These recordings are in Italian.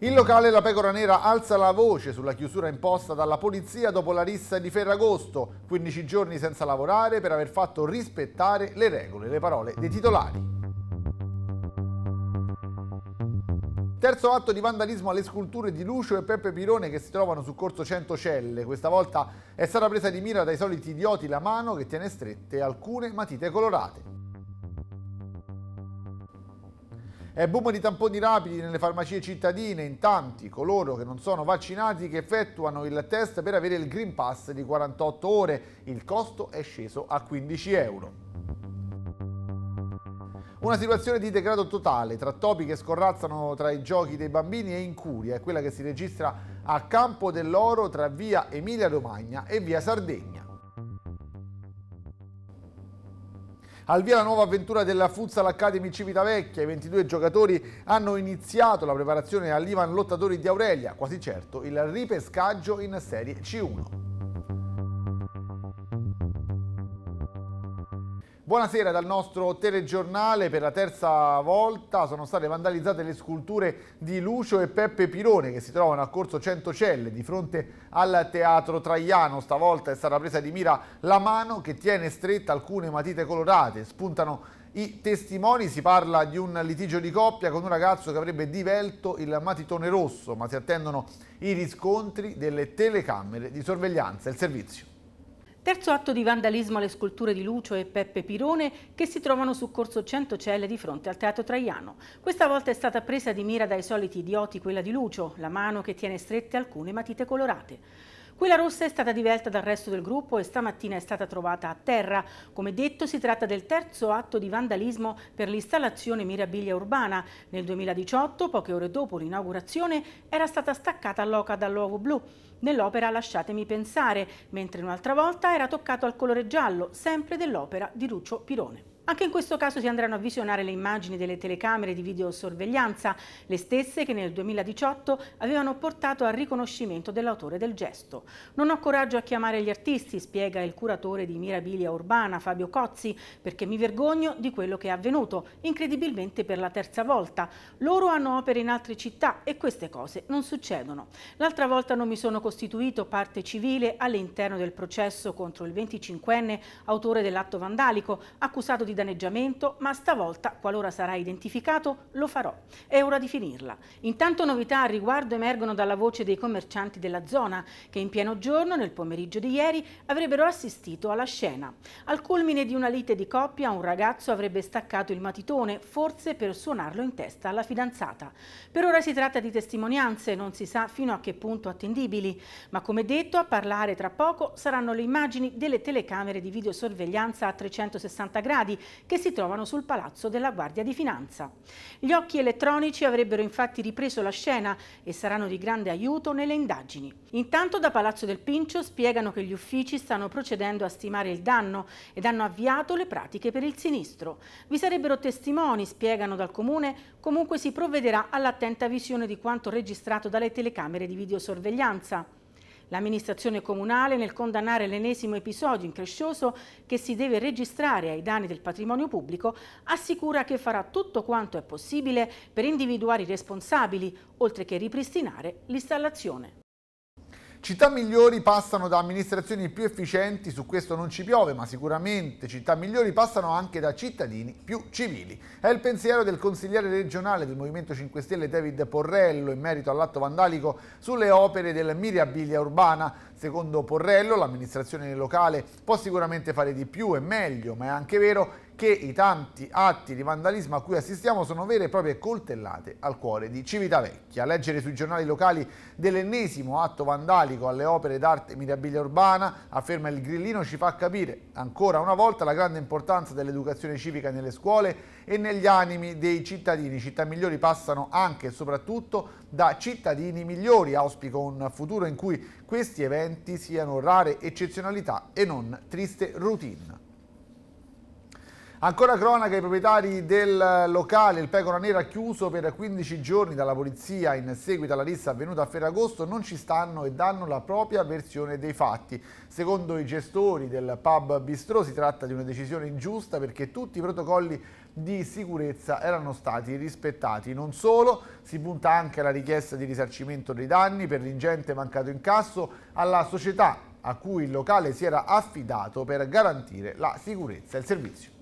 Il locale La Pecora Nera alza la voce sulla chiusura imposta dalla polizia dopo la rissa di Ferragosto, 15 giorni senza lavorare per aver fatto rispettare le regole, le parole dei titolari. Terzo atto di vandalismo alle sculture di Lucio e Peppe Pirone che si trovano su Corso Centocelle. Questa volta è stata presa di mira dai soliti idioti la mano che tiene strette alcune matite colorate. È boom di tamponi rapidi nelle farmacie cittadine, in tanti coloro che non sono vaccinati che effettuano il test per avere il Green Pass di 48 ore. Il costo è sceso a 15 euro. Una situazione di degrado totale tra topi che scorrazzano tra i giochi dei bambini e incuria è quella che si registra a Campo dell'Oro tra via Emilia Romagna e via Sardegna. Al via la nuova avventura della Futsal Academy Civitavecchia, i 22 giocatori hanno iniziato la preparazione all'Ivan Lottatori di Aurelia, quasi certo il ripescaggio in Serie C1. Buonasera dal nostro telegiornale, per la terza volta sono state vandalizzate le sculture di Lucio e Peppe Pirone che si trovano a Corso Centocelle di fronte al Teatro Traiano. Stavolta è stata presa di mira la mano che tiene stretta alcune matite colorate, spuntano i testimoni, si parla di un litigio di coppia con un ragazzo che avrebbe divelto il matitone rosso, ma si attendono i riscontri delle telecamere di sorveglianza. Il servizio. Terzo atto di vandalismo alle sculture di Lucio e Peppe Pirone che si trovano su Corso Centocelle di fronte al Teatro Traiano. Questa volta è stata presa di mira dai soliti idioti quella di Lucio, la mano che tiene strette alcune matite colorate. Quella rossa è stata divelta dal resto del gruppo e stamattina è stata trovata a terra. Come detto si tratta del terzo atto di vandalismo per l'installazione Mirabilia Urbana. Nel 2018, poche ore dopo l'inaugurazione, era stata staccata l'oca dal luogo blu. Nell'opera Lasciatemi pensare, mentre un'altra volta era toccato al colore giallo, sempre dell'opera di Lucio Pirone. Anche in questo caso si andranno a visionare le immagini delle telecamere di videosorveglianza, le stesse che nel 2018 avevano portato al riconoscimento dell'autore del gesto. Non ho coraggio a chiamare gli artisti, spiega il curatore di Mirabilia Urbana, Fabio Cozzi, perché mi vergogno di quello che è avvenuto, incredibilmente per la terza volta. Loro hanno opere in altre città e queste cose non succedono. L'altra volta non mi sono costituito parte civile all'interno del processo contro il 25enne autore dell'atto vandalico, accusato di danneggiamento, ma stavolta, qualora sarà identificato, lo farò. È ora di finirla. Intanto novità a riguardo emergono dalla voce dei commercianti della zona, che in pieno giorno, nel pomeriggio di ieri, avrebbero assistito alla scena. Al culmine di una lite di coppia, un ragazzo avrebbe staccato il matitone, forse per suonarlo in testa alla fidanzata. Per ora si tratta di testimonianze, non si sa fino a che punto attendibili, ma come detto a parlare tra poco saranno le immagini delle telecamere di videosorveglianza a 360 gradi che si trovano sul palazzo della Guardia di Finanza. Gli occhi elettronici avrebbero infatti ripreso la scena e saranno di grande aiuto nelle indagini. Intanto da Palazzo del Pincio spiegano che gli uffici stanno procedendo a stimare il danno ed hanno avviato le pratiche per il sinistro. Vi sarebbero testimoni, spiegano dal comune, comunque si provvederà all'attenta visione di quanto registrato dalle telecamere di videosorveglianza. L'amministrazione comunale nel condannare l'ennesimo episodio increscioso che si deve registrare ai danni del patrimonio pubblico assicura che farà tutto quanto è possibile per individuare i responsabili, oltre che ripristinare l'installazione. Città migliori passano da amministrazioni più efficienti, su questo non ci piove, ma sicuramente città migliori passano anche da cittadini più civili. È il pensiero del consigliere regionale del Movimento 5 Stelle David Porrello in merito all'atto vandalico sulle opere della mirabilia urbana. Secondo Porrello l'amministrazione locale può sicuramente fare di più e meglio, ma è anche vero che i tanti atti di vandalismo a cui assistiamo sono vere e proprie coltellate al cuore di Civitavecchia. Leggere sui giornali locali dell'ennesimo atto vandalico alle opere d'arte mirabilia urbana, afferma il grillino, ci fa capire ancora una volta la grande importanza dell'educazione civica nelle scuole e negli animi dei cittadini. Città migliori passano anche e soprattutto da cittadini migliori. Auspico un futuro in cui questi eventi siano rare eccezionalità e non triste routine. Ancora cronaca, i proprietari del locale, il Pecora Nera, chiuso per 15 giorni dalla polizia in seguito alla lista avvenuta a Ferragosto, non ci stanno e danno la propria versione dei fatti. Secondo i gestori del pub Bistro si tratta di una decisione ingiusta perché tutti i protocolli di sicurezza erano stati rispettati. Non solo, si punta anche alla richiesta di risarcimento dei danni per l'ingente mancato incasso alla società a cui il locale si era affidato per garantire la sicurezza e il servizio.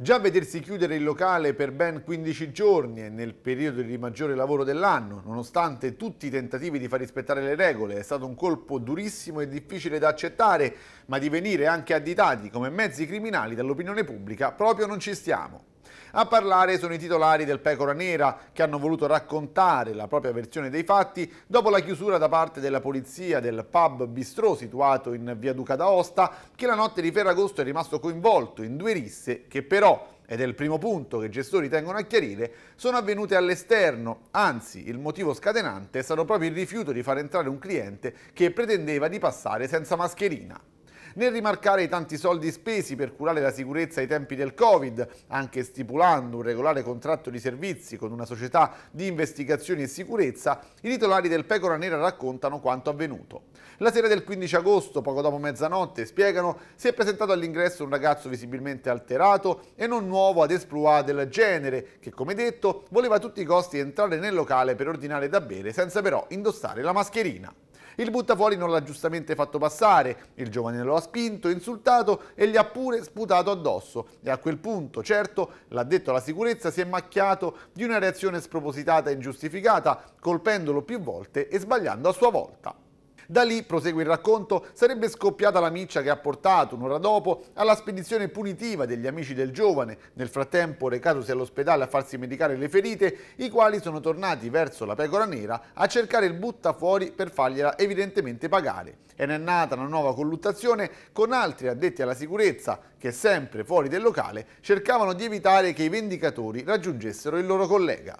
Già vedersi chiudere il locale per ben 15 giorni e nel periodo di maggiore lavoro dell'anno, nonostante tutti i tentativi di far rispettare le regole, è stato un colpo durissimo e difficile da accettare, ma di venire anche additati come mezzi criminali dall'opinione pubblica proprio non ci stiamo. A parlare sono i titolari del Pecora Nera che hanno voluto raccontare la propria versione dei fatti dopo la chiusura da parte della polizia del pub bistrò situato in via Duca d'Aosta che la notte di Ferragosto è rimasto coinvolto in due risse che però ed è il primo punto che i gestori tengono a chiarire, sono avvenute all'esterno, anzi il motivo scatenante è stato proprio il rifiuto di far entrare un cliente che pretendeva di passare senza mascherina nel rimarcare i tanti soldi spesi per curare la sicurezza ai tempi del Covid, anche stipulando un regolare contratto di servizi con una società di investigazioni e sicurezza, i titolari del Pecora Nera raccontano quanto avvenuto. La sera del 15 agosto, poco dopo mezzanotte, spiegano, si è presentato all'ingresso un ragazzo visibilmente alterato e non nuovo ad esploit del genere, che come detto voleva a tutti i costi entrare nel locale per ordinare da bere senza però indossare la mascherina. Il buttafuori non l'ha giustamente fatto passare, il giovane lo ha spinto, insultato e gli ha pure sputato addosso. E a quel punto, certo, l'ha detto la sicurezza si è macchiato di una reazione spropositata e ingiustificata, colpendolo più volte e sbagliando a sua volta. Da lì, prosegue il racconto, sarebbe scoppiata la miccia che ha portato, un'ora dopo, alla spedizione punitiva degli amici del giovane, nel frattempo recatosi all'ospedale a farsi medicare le ferite, i quali sono tornati verso la pecora nera a cercare il buttafuori per fargliela evidentemente pagare. E ne è nata una nuova colluttazione con altri addetti alla sicurezza che sempre fuori del locale cercavano di evitare che i vendicatori raggiungessero il loro collega.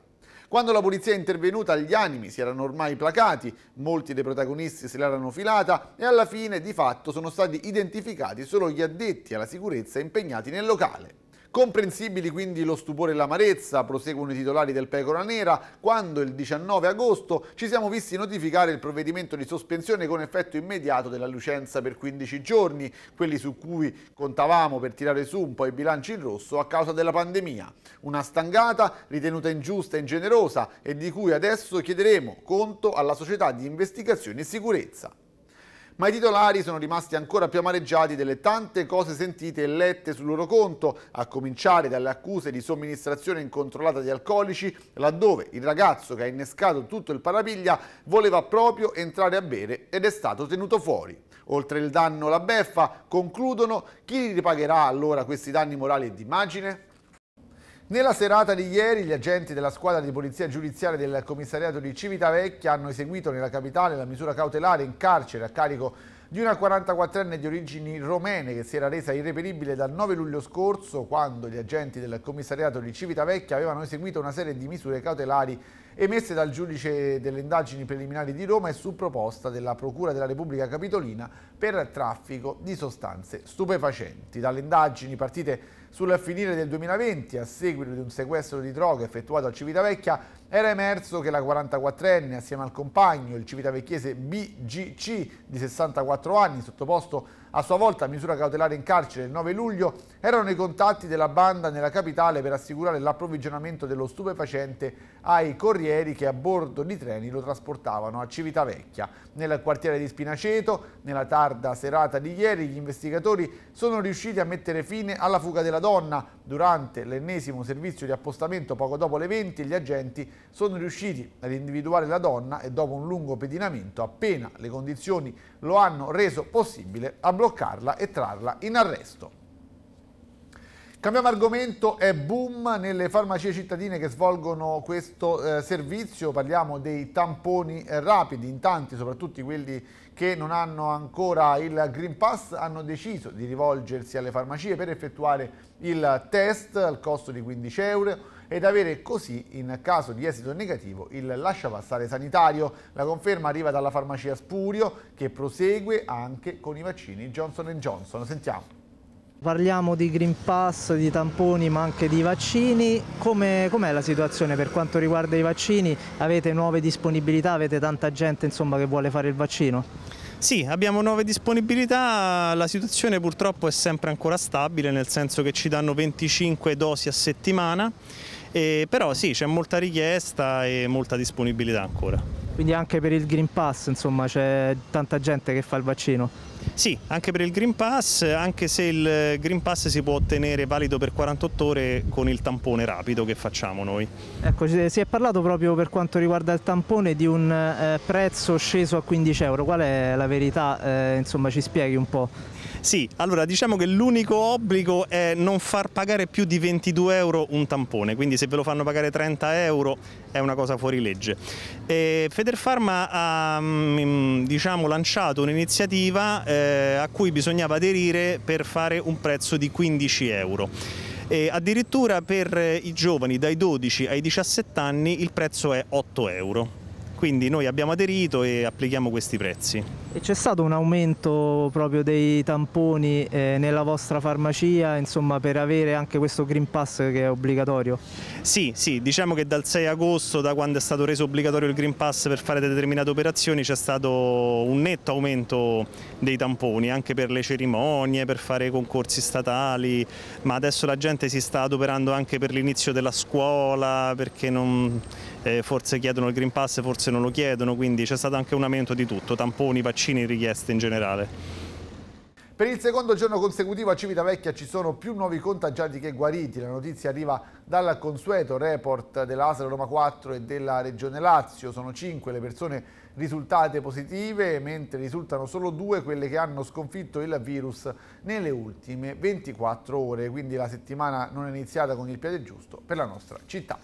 Quando la polizia è intervenuta gli animi si erano ormai placati, molti dei protagonisti se l'erano filata e alla fine di fatto sono stati identificati solo gli addetti alla sicurezza impegnati nel locale. Comprensibili quindi lo stupore e l'amarezza, proseguono i titolari del Pecora Nera, quando il 19 agosto ci siamo visti notificare il provvedimento di sospensione con effetto immediato della licenza per 15 giorni, quelli su cui contavamo per tirare su un po' i bilanci in rosso a causa della pandemia. Una stangata ritenuta ingiusta e ingenerosa e di cui adesso chiederemo conto alla società di investigazione e sicurezza ma i titolari sono rimasti ancora più amareggiati delle tante cose sentite e lette sul loro conto, a cominciare dalle accuse di somministrazione incontrollata di alcolici, laddove il ragazzo che ha innescato tutto il parapiglia voleva proprio entrare a bere ed è stato tenuto fuori. Oltre il danno la beffa, concludono, chi ripagherà allora questi danni morali e d'immagine? Nella serata di ieri gli agenti della squadra di polizia giudiziaria del commissariato di Civitavecchia hanno eseguito nella capitale la misura cautelare in carcere a carico di una 44enne di origini romene che si era resa irreperibile dal 9 luglio scorso quando gli agenti del commissariato di Civitavecchia avevano eseguito una serie di misure cautelari emesse dal giudice delle indagini preliminari di Roma e su proposta della Procura della Repubblica Capitolina per traffico di sostanze stupefacenti. Dalle indagini partite sul finire del 2020, a seguito di un sequestro di droga effettuato a Civitavecchia, era emerso che la 44enne, assieme al compagno, il civitavecchiese BGC di 64 anni, sottoposto a a sua volta, misura cautelare in carcere il 9 luglio, erano i contatti della banda nella capitale per assicurare l'approvvigionamento dello stupefacente ai corrieri che a bordo di treni lo trasportavano a Civitavecchia. Nel quartiere di Spinaceto, nella tarda serata di ieri, gli investigatori sono riusciti a mettere fine alla fuga della donna. Durante l'ennesimo servizio di appostamento poco dopo le 20, gli agenti sono riusciti ad individuare la donna e dopo un lungo pedinamento, appena le condizioni lo hanno reso possibile, abbandonare bloccarla e trarla in arresto. Cambiamo argomento, è boom nelle farmacie cittadine che svolgono questo eh, servizio, parliamo dei tamponi eh, rapidi, in tanti, soprattutto quelli che non hanno ancora il Green Pass, hanno deciso di rivolgersi alle farmacie per effettuare il test al costo di 15 euro ed avere così, in caso di esito negativo, il lascia passare sanitario. La conferma arriva dalla farmacia Spurio che prosegue anche con i vaccini Johnson Johnson. Sentiamo. Parliamo di Green Pass, di tamponi ma anche di vaccini. Com'è com la situazione per quanto riguarda i vaccini? Avete nuove disponibilità? Avete tanta gente insomma, che vuole fare il vaccino? Sì, abbiamo nuove disponibilità, la situazione purtroppo è sempre ancora stabile nel senso che ci danno 25 dosi a settimana e, però sì, c'è molta richiesta e molta disponibilità ancora. Quindi anche per il Green Pass, insomma, c'è tanta gente che fa il vaccino? Sì, anche per il Green Pass, anche se il Green Pass si può ottenere valido per 48 ore con il tampone rapido che facciamo noi. Ecco, si è parlato proprio per quanto riguarda il tampone di un eh, prezzo sceso a 15 euro. Qual è la verità? Eh, insomma, ci spieghi un po'. Sì, allora diciamo che l'unico obbligo è non far pagare più di 22 euro un tampone, quindi se ve lo fanno pagare 30 euro è una cosa fuori legge. E Federpharma ha mm, diciamo, lanciato un'iniziativa eh, a cui bisognava aderire per fare un prezzo di 15 euro. E addirittura per i giovani dai 12 ai 17 anni il prezzo è 8 euro. Quindi noi abbiamo aderito e applichiamo questi prezzi. E c'è stato un aumento proprio dei tamponi eh, nella vostra farmacia, insomma, per avere anche questo Green Pass che è obbligatorio? Sì, sì, diciamo che dal 6 agosto, da quando è stato reso obbligatorio il Green Pass per fare determinate operazioni, c'è stato un netto aumento dei tamponi, anche per le cerimonie, per fare concorsi statali, ma adesso la gente si sta adoperando anche per l'inizio della scuola, perché non eh, forse chiedono il Green Pass, forse non lo chiedono, quindi c'è stato anche un aumento di tutto, tamponi, vaccini, richieste in generale. Per il secondo giorno consecutivo a Civitavecchia ci sono più nuovi contagiati che guariti. La notizia arriva dal consueto report dell'ASL Roma 4 e della Regione Lazio. Sono 5 le persone risultate positive, mentre risultano solo 2 quelle che hanno sconfitto il virus nelle ultime 24 ore. Quindi la settimana non è iniziata con il piede giusto per la nostra città.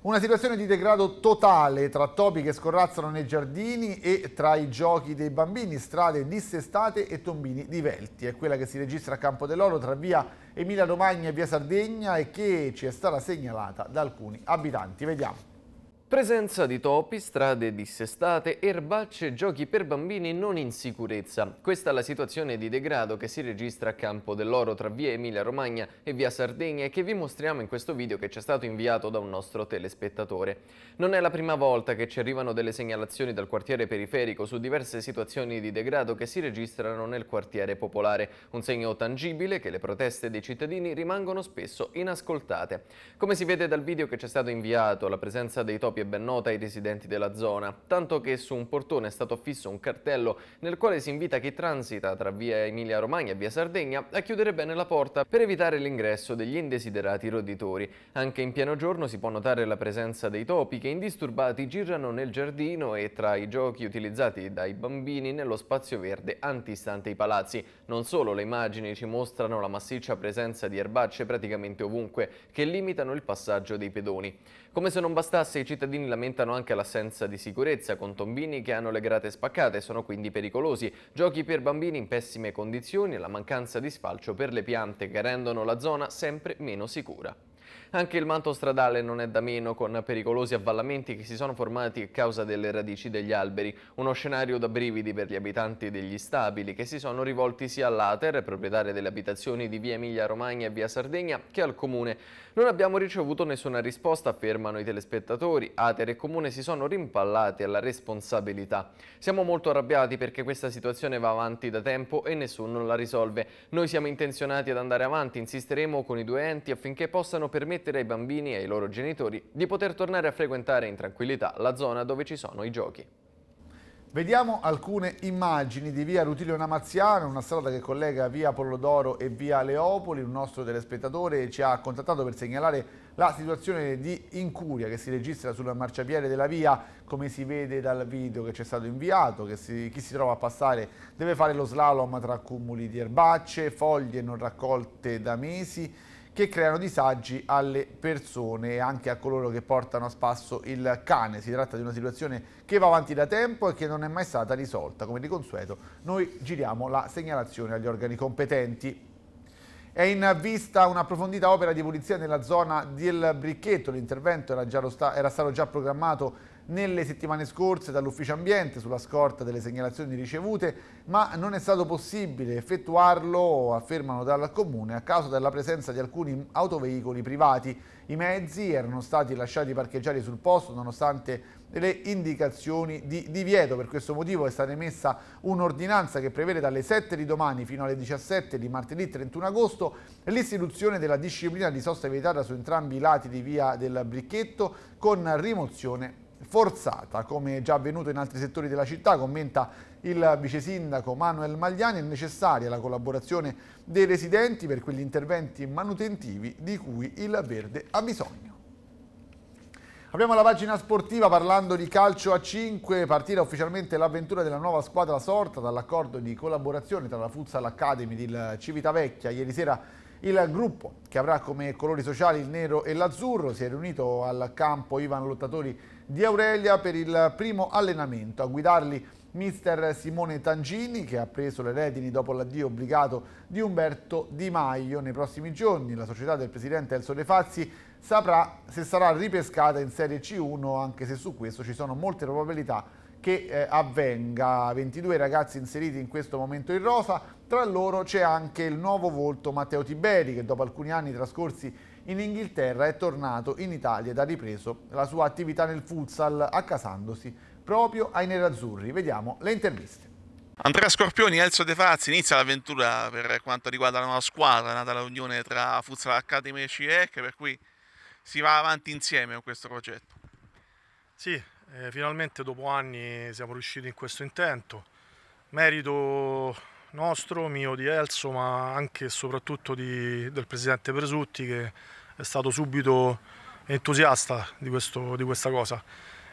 Una situazione di degrado totale tra topi che scorrazzano nei giardini e tra i giochi dei bambini, strade dissestate e tombini divelti. È quella che si registra a Campo dell'Oro tra via Emilia Romagna e via Sardegna e che ci è stata segnalata da alcuni abitanti. Vediamo. Presenza di topi, strade dissestate, erbacce, giochi per bambini non in sicurezza. Questa è la situazione di degrado che si registra a Campo dell'Oro tra via Emilia Romagna e via Sardegna e che vi mostriamo in questo video che ci è stato inviato da un nostro telespettatore. Non è la prima volta che ci arrivano delle segnalazioni dal quartiere periferico su diverse situazioni di degrado che si registrano nel quartiere popolare, un segno tangibile che le proteste dei cittadini rimangono spesso inascoltate. Come si vede dal video che ci è stato inviato, la presenza dei topi Scorpio è ben nota ai residenti della zona, tanto che su un portone è stato affisso un cartello nel quale si invita chi transita tra via Emilia Romagna e via Sardegna a chiudere bene la porta per evitare l'ingresso degli indesiderati roditori. Anche in pieno giorno si può notare la presenza dei topi che indisturbati girano nel giardino e tra i giochi utilizzati dai bambini nello spazio verde antistante i palazzi. Non solo, le immagini ci mostrano la massiccia presenza di erbacce praticamente ovunque che limitano il passaggio dei pedoni. Come se non bastasse, i cittadini lamentano anche l'assenza di sicurezza, con tombini che hanno le grate spaccate e sono quindi pericolosi, giochi per bambini in pessime condizioni e la mancanza di spalcio per le piante che rendono la zona sempre meno sicura. Anche il manto stradale non è da meno con pericolosi avvallamenti che si sono formati a causa delle radici degli alberi. Uno scenario da brividi per gli abitanti degli stabili che si sono rivolti sia all'Ater, proprietaria delle abitazioni di via Emilia Romagna e via Sardegna, che al Comune. Non abbiamo ricevuto nessuna risposta, affermano i telespettatori. Ater e Comune si sono rimpallati alla responsabilità. Siamo molto arrabbiati perché questa situazione va avanti da tempo e nessuno la risolve. Noi siamo intenzionati ad andare avanti, insisteremo con i due enti affinché possano permettere permettere ai bambini e ai loro genitori di poter tornare a frequentare in tranquillità la zona dove ci sono i giochi. Vediamo alcune immagini di via Rutilio Namaziano, una strada che collega via Pollodoro e via Leopoli. Un nostro telespettatore ci ha contattato per segnalare la situazione di incuria che si registra sul marciapiede della via, come si vede dal video che ci è stato inviato, che si, chi si trova a passare deve fare lo slalom tra cumuli di erbacce, foglie non raccolte da mesi che creano disagi alle persone e anche a coloro che portano a spasso il cane. Si tratta di una situazione che va avanti da tempo e che non è mai stata risolta. Come di consueto noi giriamo la segnalazione agli organi competenti. È in vista un'approfondita opera di pulizia nella zona del Bricchetto, l'intervento era, era stato già programmato nelle settimane scorse dall'Ufficio Ambiente sulla scorta delle segnalazioni ricevute, ma non è stato possibile effettuarlo, affermano dal Comune, a causa della presenza di alcuni autoveicoli privati. I mezzi erano stati lasciati parcheggiare sul posto nonostante le indicazioni di divieto. Per questo motivo è stata emessa un'ordinanza che prevede dalle 7 di domani fino alle 17 di martedì 31 agosto l'istituzione della disciplina di sosta evitata su entrambi i lati di via del Bricchetto con rimozione forzata, come già avvenuto in altri settori della città, commenta il vice sindaco Manuel Magliani, è necessaria la collaborazione dei residenti per quegli interventi manutentivi di cui il verde ha bisogno. Apriamo la pagina sportiva parlando di calcio a 5, partirà ufficialmente l'avventura della nuova squadra sorta dall'accordo di collaborazione tra la Futsal Academy di Civitavecchia. Ieri sera il gruppo, che avrà come colori sociali il nero e l'azzurro, si è riunito al campo Ivan Lottatori di Aurelia per il primo allenamento. A guidarli mister Simone Tangini che ha preso le retini dopo l'addio obbligato di Umberto Di Maio. Nei prossimi giorni la società del presidente Elso De Fazzi saprà se sarà ripescata in Serie C1 anche se su questo ci sono molte probabilità che eh, avvenga. 22 ragazzi inseriti in questo momento in rosa, tra loro c'è anche il nuovo volto Matteo Tiberi che dopo alcuni anni trascorsi in Inghilterra è tornato in Italia ed ha ripreso la sua attività nel futsal accasandosi proprio ai nerazzurri. Vediamo le interviste. Andrea Scorpioni e Elzo De Fazzi inizia l'avventura per quanto riguarda la nuova squadra nata dall'unione tra Futsal Academy e CEC, per cui si va avanti insieme con questo progetto. Sì, eh, finalmente dopo anni siamo riusciti in questo intento. Merito nostro, mio di Elzo, ma anche e soprattutto di, del presidente Presutti che è stato subito entusiasta di, questo, di questa cosa.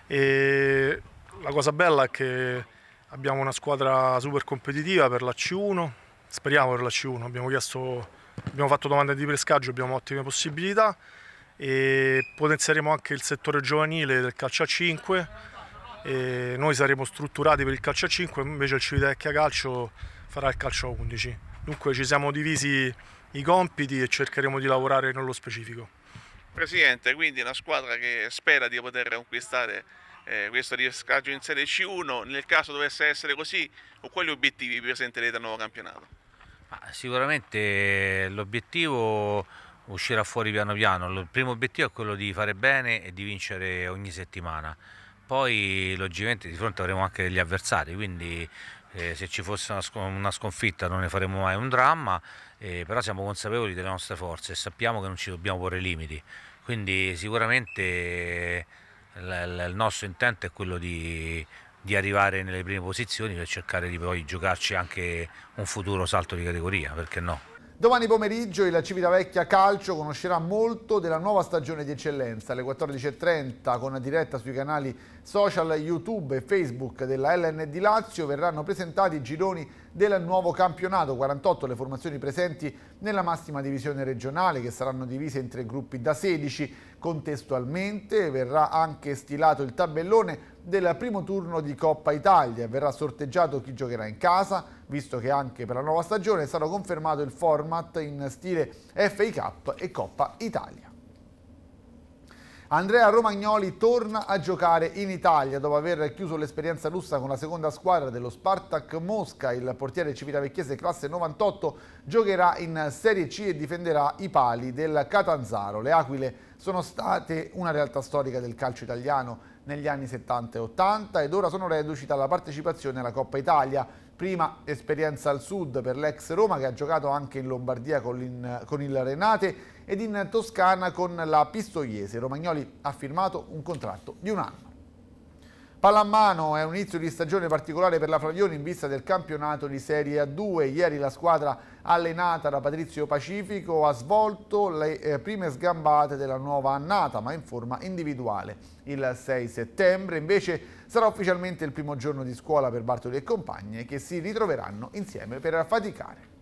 E la cosa bella è che abbiamo una squadra super competitiva per la C1, speriamo per la C1, abbiamo, chiesto, abbiamo fatto domande di pescaggio, abbiamo ottime possibilità e potenzieremo anche il settore giovanile del calcio a 5 e noi saremo strutturati per il calcio a 5 invece il Civitavecchia Calcio farà il calcio a 11 dunque ci siamo divisi i compiti e cercheremo di lavorare nello specifico. Presidente, quindi una squadra che spera di poter conquistare eh, questo riescaggio in Serie C1, nel caso dovesse essere così, con quali obiettivi vi presenterete al nuovo campionato? Ma sicuramente l'obiettivo uscirà fuori piano piano, il primo obiettivo è quello di fare bene e di vincere ogni settimana, poi logicamente di fronte avremo anche degli avversari, quindi eh, se ci fosse una, sconfitta non ne faremo mai un dramma eh, però siamo consapevoli delle nostre forze e sappiamo che non ci dobbiamo porre limiti, quindi sicuramente il nostro intento è quello di, di arrivare nelle prime posizioni per cercare di poi giocarci anche un futuro salto di categoria, perché no? Domani pomeriggio il Civitavecchia Calcio conoscerà molto della nuova stagione di eccellenza alle 14.30 con diretta sui canali social YouTube e Facebook della LND Lazio verranno presentati i gironi del nuovo campionato, 48 le formazioni presenti nella massima divisione regionale che saranno divise in tre gruppi da 16 contestualmente, verrà anche stilato il tabellone del primo turno di Coppa Italia. Verrà sorteggiato chi giocherà in casa, visto che anche per la nuova stagione è stato confermato il format in stile FA Cup e Coppa Italia. Andrea Romagnoli torna a giocare in Italia dopo aver chiuso l'esperienza russa con la seconda squadra dello Spartak Mosca. Il portiere civitavecchiese classe 98 giocherà in Serie C e difenderà i pali del Catanzaro. Le Aquile sono state una realtà storica del calcio italiano negli anni 70 e 80 ed ora sono reduci dalla partecipazione alla Coppa Italia. Prima esperienza al sud per l'ex Roma che ha giocato anche in Lombardia con, in, con il Renate ed in Toscana con la Pistoiese. Romagnoli ha firmato un contratto di un anno. Pallamano è un inizio di stagione particolare per la Flavioni in vista del campionato di Serie A2. Ieri la squadra allenata da Patrizio Pacifico ha svolto le eh, prime sgambate della nuova annata, ma in forma individuale. Il 6 settembre invece sarà ufficialmente il primo giorno di scuola per Bartoli e compagni che si ritroveranno insieme per affaticare.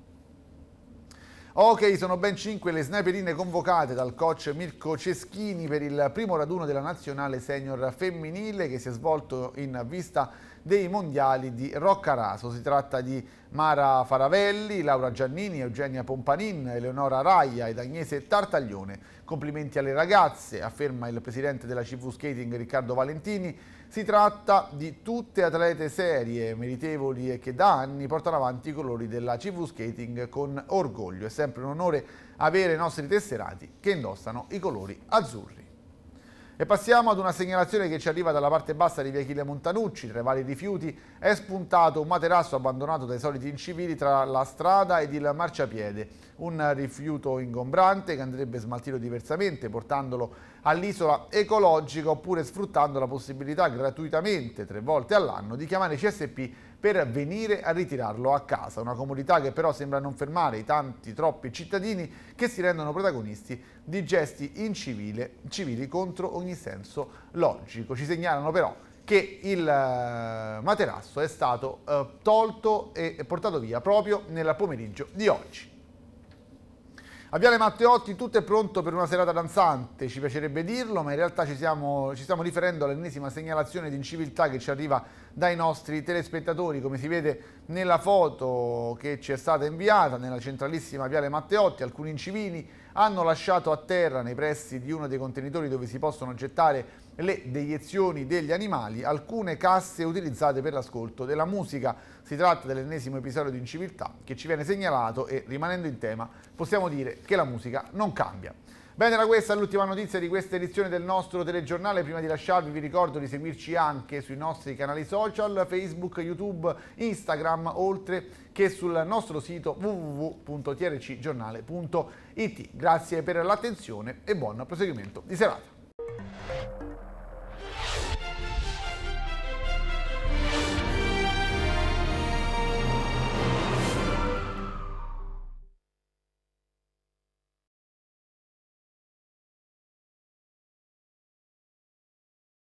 Ok, sono ben 5 le sniperine convocate dal coach Mirko Ceschini per il primo raduno della nazionale senior femminile che si è svolto in vista dei mondiali di Roccaraso. Si tratta di Mara Faravelli, Laura Giannini, Eugenia Pompanin, Eleonora Raia ed Agnese Tartaglione. Complimenti alle ragazze, afferma il presidente della CV Skating Riccardo Valentini. Si tratta di tutte atlete serie, meritevoli e che da anni portano avanti i colori della CV Skating con orgoglio. È sempre un onore avere i nostri tesserati che indossano i colori azzurri. E passiamo ad una segnalazione che ci arriva dalla parte bassa di via Chile Montanucci, tra i vari rifiuti è spuntato un materasso abbandonato dai soliti incivili tra la strada ed il marciapiede, un rifiuto ingombrante che andrebbe smaltito diversamente portandolo all'isola ecologica oppure sfruttando la possibilità gratuitamente tre volte all'anno di chiamare CSP per venire a ritirarlo a casa, una comunità che però sembra non fermare i tanti troppi cittadini che si rendono protagonisti di gesti incivili, civili contro ogni senso logico. Ci segnalano però che il eh, materasso è stato eh, tolto e portato via proprio nel pomeriggio di oggi. A Viale Matteotti tutto è pronto per una serata danzante, ci piacerebbe dirlo, ma in realtà ci stiamo, ci stiamo riferendo all'ennesima segnalazione di inciviltà che ci arriva dai nostri telespettatori, come si vede nella foto che ci è stata inviata nella centralissima Viale Matteotti, alcuni incivili hanno lasciato a terra nei pressi di uno dei contenitori dove si possono gettare le deiezioni degli animali, alcune casse utilizzate per l'ascolto della musica. Si tratta dell'ennesimo episodio di inciviltà che ci viene segnalato e, rimanendo in tema, possiamo dire che la musica non cambia. Bene, era questa l'ultima notizia di questa edizione del nostro telegiornale. Prima di lasciarvi vi ricordo di seguirci anche sui nostri canali social, Facebook, YouTube, Instagram, oltre che sul nostro sito www.trcgiornale.it. Grazie per l'attenzione e buon proseguimento di serata.